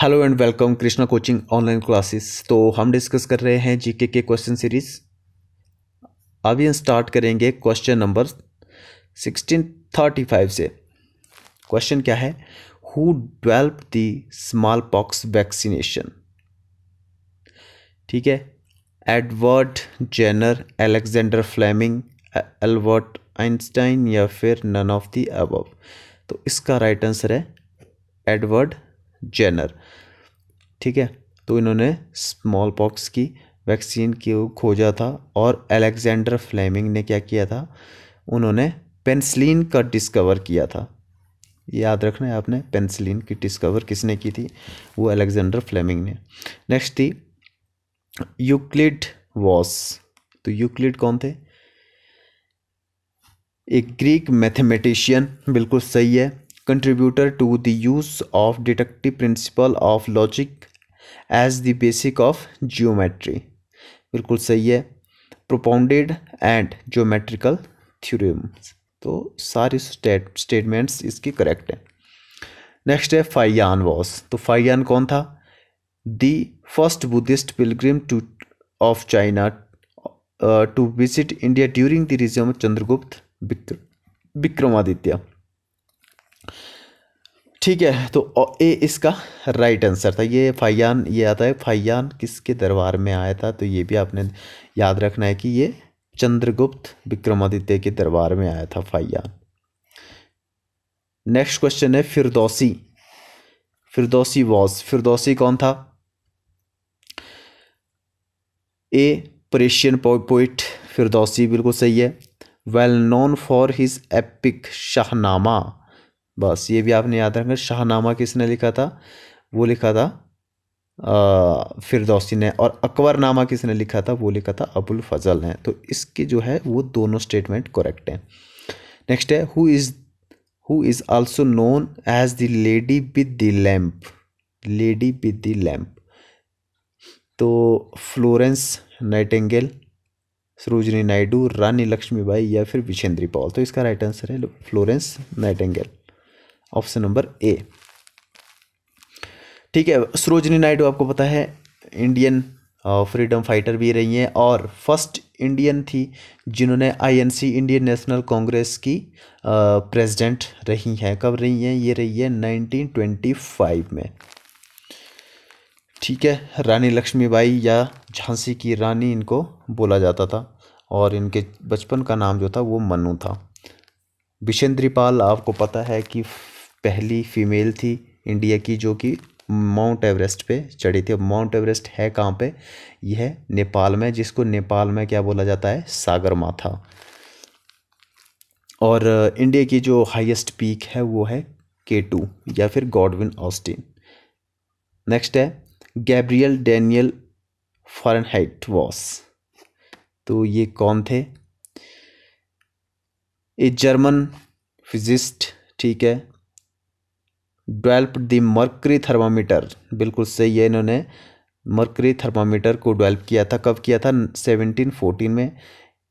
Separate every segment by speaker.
Speaker 1: Hello and welcome Krishna coaching online classes तो हम discuss कर रहे हैं जीके के क्वेश्चन सीरीज अभी हम स्टार्ट करेंगे question number sixteen thirty five से क्वेश्चन क्या है who develop the smallpox vaccination ठीक है Edward Jenner Alexander Fleming Albert Einstein या फिर नन ऑफ दी अब तो इसका राइट आंसर है एडवर्ड जेनर ठीक है तो इन्होंने स्मॉल पॉक्स की वैक्सीन को खोजा था और अलेक्जेंडर फ्लेमिंग ने क्या किया था उन्होंने पेंसिलिन का डिस्कवर किया था याद रखना है आपने पेंसिलिन की डिस्कवर किसने की थी वो अलेक्जेंडर फ्लेमिंग ने नेक्स्ट थी यूक्लिड वॉस तो यूक्लिड कौन थे एक ग्रीक मैथमेटिशियन बिल्कुल सही है contributor to the use of deductive principle of logic as the basic of geometry बिल्कुल सही है प्रोपाउंडेड एंड ज्योमेट्रिकल थ्योरम्स तो सारे स्टेट स्टेटमेंट्स इसके करेक्ट हैं नेक्स्ट है फाइयान वॉस तो फाइयान कौन था the first Buddhist pilgrim to of China to visit India during the resume Chandragupta Vikramaditya ठीक है तो ए इसका राइट आंसर था ये फाइयान ये आता है फाइयान किसके दरबार में आया था तो ये भी आपने याद रखना है कि ये चंद्रगुप्त विक्रमादित्य के दरबार में आया था फाइयान नेक्स्ट क्वेश्चन है फिरदौसी फिरदौसी वॉज फिरदौसी कौन था ए परेशियन पोइट फिरदौसी बिल्कुल सही है well known for his epic Shahnameh बस ये भी आपने याद रखना शाहनामा किसने लिखा था वो लिखा था फिरदौसी ने और अकबरनामा किसने लिखा था वो लिखा था अबुल फजल ने तो इसके जो है वो दोनों स्टेटमेंट करेक्ट हैं नेक्स्ट है who is who is also known as the lady with the lamp lady with the lamp तो फ्लोरेंस नाइटेंगेल सरोजनी नायडू रानी लक्ष्मीबाई या फिर विशेंद्री पॉल तो इसका राइट आंसर है Florence Nightingale option number A ठीक है सरोजनी नायडू आपको पता है इंडियन फ्रीडम फाइटर भी रही हैं और फर्स्ट इंडियन थी जिन्होंने आईएनसी इंडियन नेशनल कांग्रेस की प्रेसिडेंट रही हैं कब रही हैं ये रही है 1925 में ठीक है रानी लक्ष्मीबाई या झांसी की रानी इनको बोला जाता था और इनके बचपन का नाम जो था वो मनु था बिशेंद्रीपाल पाल आपको पता है कि पहली फीमेल थी इंडिया की जो कि माउंट एवरेस्ट पे चढ़ी थी माउंट एवरेस्ट है कहाँ पे यह नेपाल में जिसको नेपाल में क्या बोला जाता है सागर माथा और इंडिया की जो हाईएस्ट पीक है वो है के टू या फिर गॉडविन ऑस्टिन नेक्स्ट है गैब्रियल फॉरन फॉरनहाइट वॉस तो ये कौन थे ए जर्मन फिजिस्ट ठीक है डेवलप द मर्करी थर्मामीटर बिल्कुल सही है इन्होंने मर्करी थर्मामीटर को डेवलप किया था कब किया था 1714 में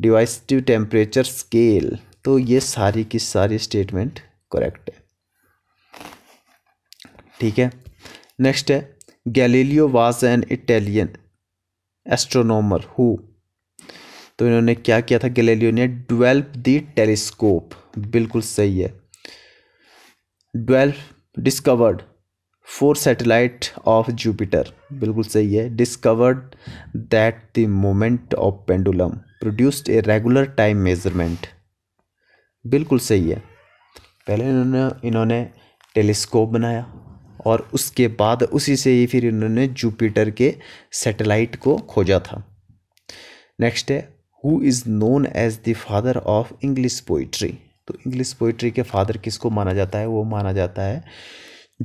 Speaker 1: डिवाइस टू टेम्परेचर स्केल तो ये सारी की सारी स्टेटमेंट करेक्ट है ठीक है नेक्स्ट है Galileo was an Italian astronomer who तो इन्होंने क्या किया था गैलीलियो ने डेवलप दी टेलीस्कोप बिल्कुल सही है develop discovered four satellite of Jupiter बिल्कुल सही है discovered that the moment of pendulum produced a regular time measurement बिल्कुल सही है पहले इन्होंने इन्होंने टेलीस्कोप बनाया और उसके बाद उसी से ही फिर इन्होंने जुपिटर के सैटेलाइट को खोजा था नेक्स्ट है who is known as the father of English poetry तो इंग्लिश पोइट्री के फादर किसको माना जाता है वो माना जाता है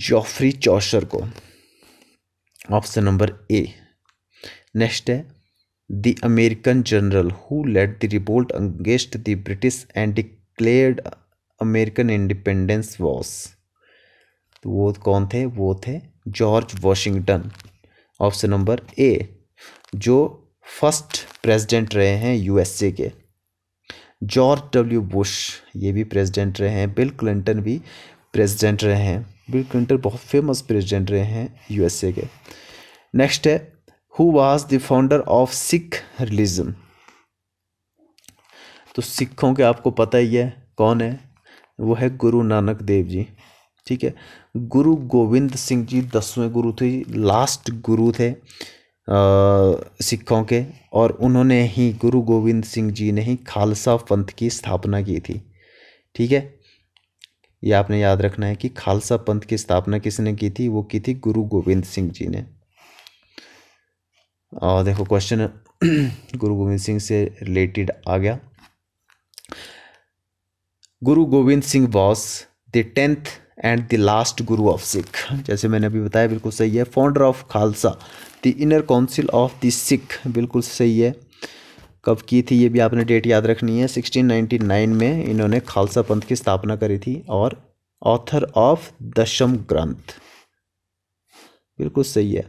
Speaker 1: जॉफ्री चौशर को ऑप्शन नंबर ए नेक्स्ट है the American general who let the revolt against the British and declared American independence was तो वो कौन थे वो थे George Washington option number A जो फर्स्ट प्रेसिडेंट रहे हैं यूएसए के जॉर्ज डब्ल्यू बुश ये भी प्रेसिडेंट रहे हैं बिल क्लिंटन भी प्रेसिडेंट रहे हैं बिल क्लिंटन बहुत फेमस प्रेसिडेंट रहे हैं यूएसए के नेक्स्ट है who was the founder of Sikh religion तो सिखों के आपको पता ही है कौन है वो है गुरु नानक देव जी ठीक है गुरु गोविंद सिंह जी दसवें गुरु थे लास्ट गुरु थे सिखों के और उन्होंने ही गुरु गोविंद सिंह जी ने ही खालसा पंथ की स्थापना की थी ठीक है ये आपने याद रखना है कि खालसा पंथ की स्थापना किसने की थी वो की थी गुरु गोविंद सिंह जी ने और देखो क्वेश्चन गुरु गोविंद सिंह से रिलेटेड आ गया Guru Gobind Singh was the tenth and the last guru of Sikh जैसे मैंने अभी बताया बिल्कुल सही है founder of Khalsa the inner council of the Sikh बिल्कुल सही है कब की थी ये भी आपने डेट याद रखनी है 1699 में इन्होंने खालसा पंथ की स्थापना करी थी और ऑथर ऑफ दशम ग्रंथ बिल्कुल सही है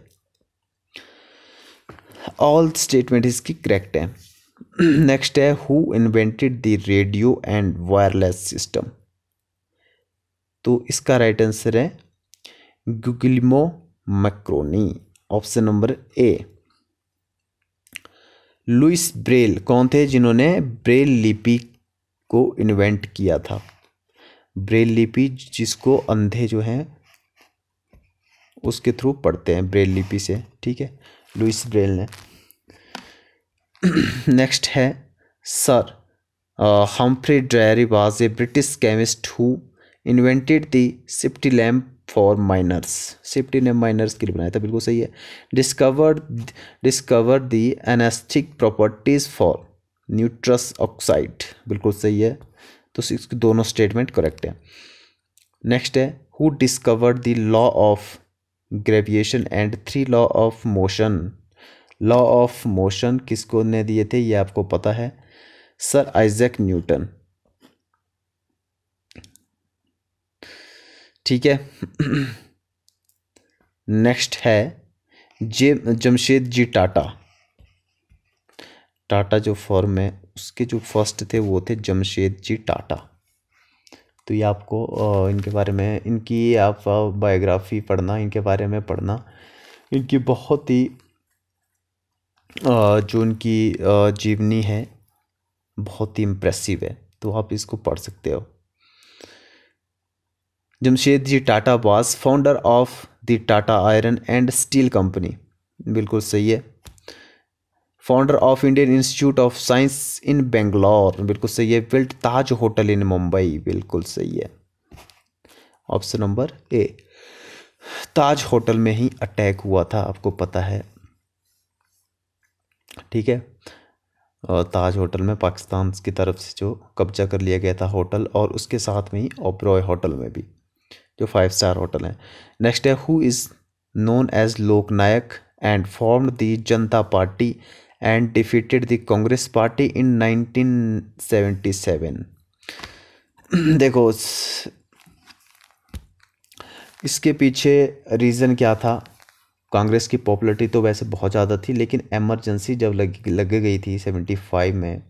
Speaker 1: ऑल स्टेटमेंट इसकी करेक्ट है नेक्स्ट है who invented the radio and wireless system तो इसका राइट आंसर है Guglielmo Marconi option number A Louis Braille कौन थे जिन्होंने ब्रेल लिपि को इन्वेंट किया था ब्रेल लिपि जिसको अंधे जो हैं उसके थ्रू पढ़ते हैं ब्रेल लिपि से ठीक है लुइस ब्रेल ने नेक्स्ट है sir Humphry Davy was a British chemist who invented the safety lamp for miners safety ने माइनर्स के लिए बनाया था बिल्कुल सही है discover discover the anaesthetic properties for nitrous oxide बिल्कुल सही है तो इसके दोनों स्टेटमेंट करेक्ट है नेक्स्ट है who discovered the law of gravitation and three law of motion law of motion किसको ने दिए थे ये आपको पता है सर आइजैक न्यूटन ठीक है नेक्स्ट है जे जमशेद जी टाटा टाटा जो फॉर्म है उसके जो फर्स्ट थे वो थे जमशेद जी टाटा तो ये आपको इनके बारे में इनकी आप बायोग्राफी पढ़ना इनके बारे में पढ़ना इनकी बहुत ही जो इनकी जीवनी है बहुत ही इम्प्रेसिव है तो आप इसको पढ़ सकते हो Jamshed ji Tata was founder of the Tata iron and steel company बिल्कुल सही है founder of Indian Institute of Science in Bangalore बिल्कुल सही है built Taj hotel in Mumbai बिल्कुल सही है option number A Taj hotel में ही अटैक हुआ था आपको पता है ठीक है और ताज होटल में पाकिस्तान की तरफ से जो कब्जा कर लिया गया था होटल और उसके साथ में ही ओब्रॉय होटल में भी जो फाइव स्टार होटल है नेक्स्ट है who is known as Lok Nayak and form the Janata party and defeated the Congress party in 1977 देखो इसके पीछे रीज़न क्या था कांग्रेस की पॉपुलरिटी तो वैसे बहुत ज़्यादा थी लेकिन एमरजेंसी जब लग लग गई थी 75 में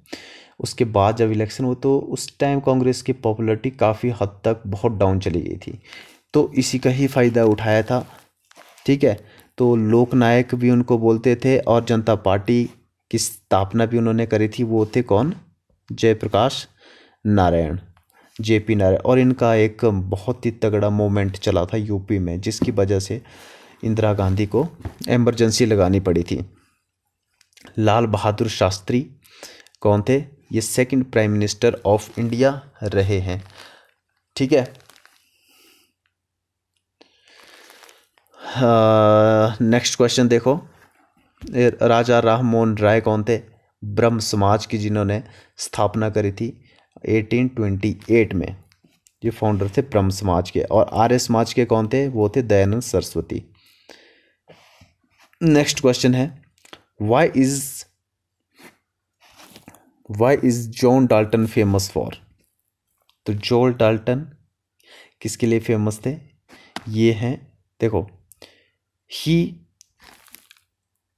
Speaker 1: उसके बाद जब इलेक्शन हुआ तो उस टाइम कांग्रेस की पॉपुलरिटी काफ़ी हद तक बहुत डाउन चली गई थी तो इसी का ही फ़ायदा उठाया था ठीक है तो लोकनायक भी उनको बोलते थे और जनता पार्टी की स्थापना भी उन्होंने करी थी वो थे कौन जयप्रकाश नारायण जे पी नारायण और इनका एक बहुत ही तगड़ा मोमेंट चला था यूपी में जिसकी वजह से इंदिरा गांधी को एमरजेंसी लगानी पड़ी थी लाल बहादुर शास्त्री कौन थे ये second prime minister of India रहे हैं ठीक है नेक्स्ट क्वेश्चन देखो राजा राम मोहन राय कौन थे ब्रह्म समाज की जिन्होंने स्थापना करी थी 1828 में ये फाउंडर थे ब्रह्म समाज के और आर्य समाज के कौन थे वो थे दयानंद सरस्वती नेक्स्ट क्वेश्चन है why is why is John Dalton famous for तो जॉल डाल्टन किसके लिए फेमस थे ये हैं देखो he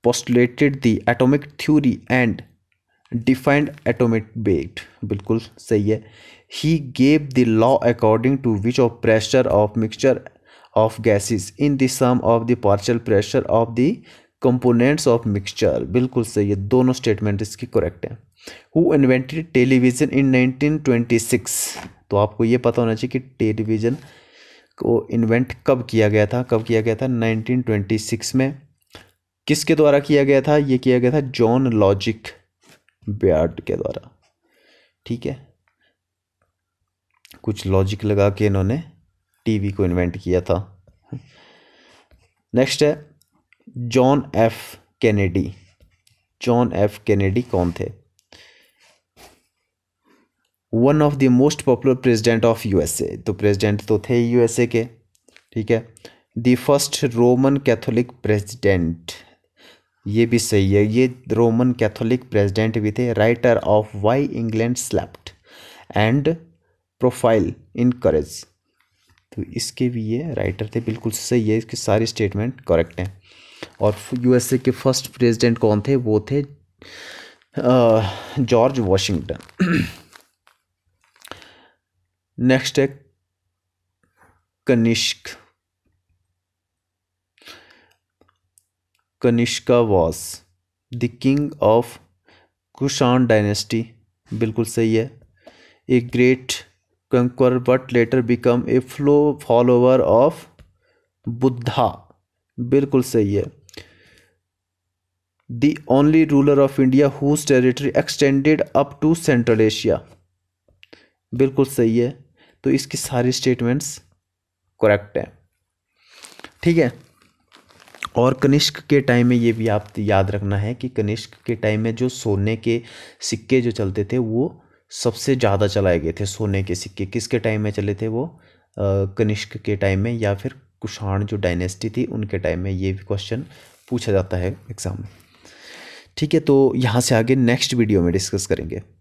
Speaker 1: postulated the atomic theory and defined atomic weight बिल्कुल सही है he gave the law according to which of pressure of mixture of gases in the sum of the partial pressure of the components of mixture बिल्कुल सही है दोनों statement इसकी correct है who invented television इन 1926 तो आपको ये पता होना चाहिए कि टेलीविज़न को इन्वेंट कब किया गया था कब किया गया था 1926 में किसके द्वारा किया गया था ये किया गया था जॉन लॉजिक ब्याड के द्वारा ठीक है कुछ लॉजिक लगा के इन्होंने टीवी को इन्वेंट किया था नेक्स्ट है John F Kennedy John F Kennedy कौन थे one of the most popular president of USA तो प्रेसिडेंट तो थे यूएसए के ठीक है the first Roman Catholic president ये भी सही है ये रोमन कैथोलिक प्रेसिडेंट भी थे writer of why England slept and profile in courage तो इसके भी ये राइटर थे बिल्कुल सही है इसके सारे स्टेटमेंट करेक्ट हैं और यूएसए के फर्स्ट प्रेसिडेंट कौन थे वो थे जॉर्ज वॉशिंगटन नेक्स्ट है Kanishka Kanishka was the king of Kushan dynasty बिल्कुल सही है a great conqueror but later become a flow follower of Buddha बिल्कुल सही है the only ruler of India whose territory extended up to Central Asia. बिल्कुल सही है तो इसकी सारी स्टेटमेंट्स करेक्ट हैं ठीक है और कनिष्क के टाइम में ये भी आप याद रखना है कि कनिष्क के टाइम में जो सोने के सिक्के जो चलते थे वो सबसे ज़्यादा चलाए गए थे सोने के सिक्के किसके टाइम में चले थे वो कनिष्क के टाइम में या फिर कुषाण जो डायनेस्टी थी उनके टाइम में ये भी क्वेश्चन पूछा जाता है एग्ज़ाम में ठीक है तो यहाँ से आगे नेक्स्ट वीडियो में डिस्कस करेंगे